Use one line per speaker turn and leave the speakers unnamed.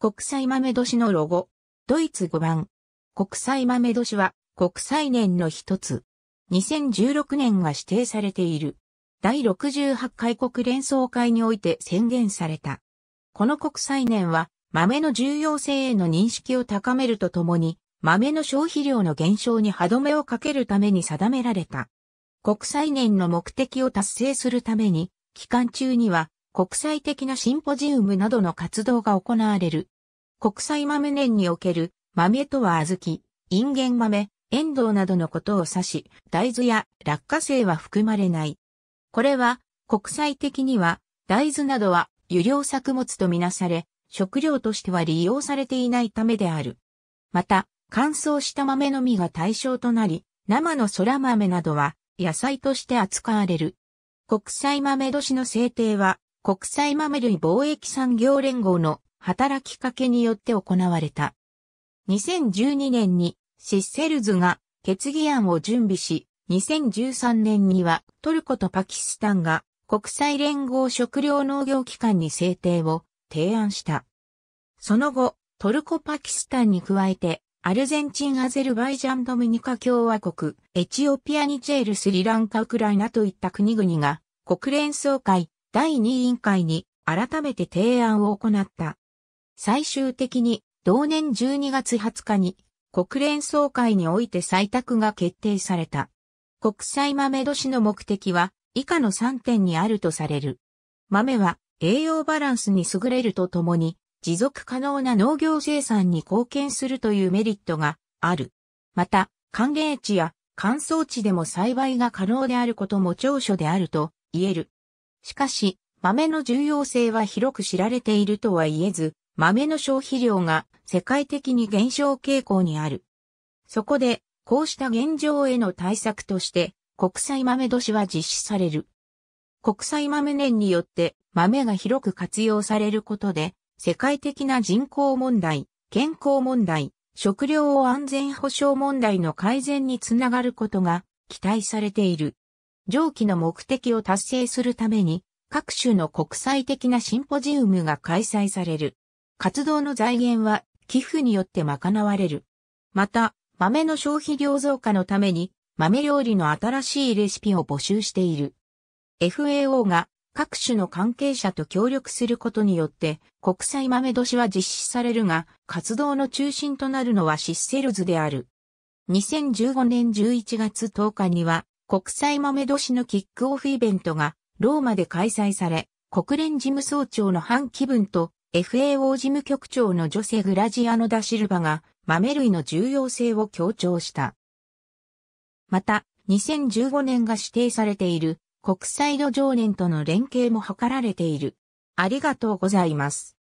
国際豆年のロゴ。ドイツ5番。国際豆年は国際年の一つ。2016年が指定されている。第68回国連総会において宣言された。この国際年は豆の重要性への認識を高めるとともに、豆の消費量の減少に歯止めをかけるために定められた。国際年の目的を達成するために、期間中には国際的なシンポジウムなどの活動が行われる。国際豆年における豆とは小豆、インゲン豆、エンドウなどのことを指し、大豆や落花生は含まれない。これは国際的には大豆などは有料作物とみなされ、食料としては利用されていないためである。また、乾燥した豆の実が対象となり、生の空豆などは野菜として扱われる。国際豆年の制定は国際豆類貿易産業連合の働きかけによって行われた。2012年にシッセルズが決議案を準備し、2013年にはトルコとパキスタンが国際連合食糧農業機関に制定を提案した。その後、トルコ・パキスタンに加えて、アルゼンチン・アゼルバイジャン・ドミニカ共和国、エチオピア・ニチェール・スリランカ・ウクライナといった国々が国連総会第2委員会に改めて提案を行った。最終的に同年12月20日に国連総会において採択が決定された。国際豆都市の目的は以下の3点にあるとされる。豆は栄養バランスに優れるとともに持続可能な農業生産に貢献するというメリットがある。また、寒冷地や乾燥地でも栽培が可能であることも長所であると言える。しかし、豆の重要性は広く知られているとは言えず、豆の消費量が世界的に減少傾向にある。そこで、こうした現状への対策として、国際豆年は実施される。国際豆年によって豆が広く活用されることで、世界的な人口問題、健康問題、食料安全保障問題の改善につながることが期待されている。上記の目的を達成するために、各種の国際的なシンポジウムが開催される。活動の財源は寄付によって賄われる。また、豆の消費量増加のために、豆料理の新しいレシピを募集している。FAO が各種の関係者と協力することによって国際豆年は実施されるが活動の中心となるのはシッセルズである。2015年11月10日には国際豆年のキックオフイベントがローマで開催され、国連事務総長のハン・キブンと FAO 事務局長のジョセ・グラジアノ・ダ・シルバが豆類の重要性を強調した。また、2015年が指定されている国際土壌年との連携も図られている。ありがとうございます。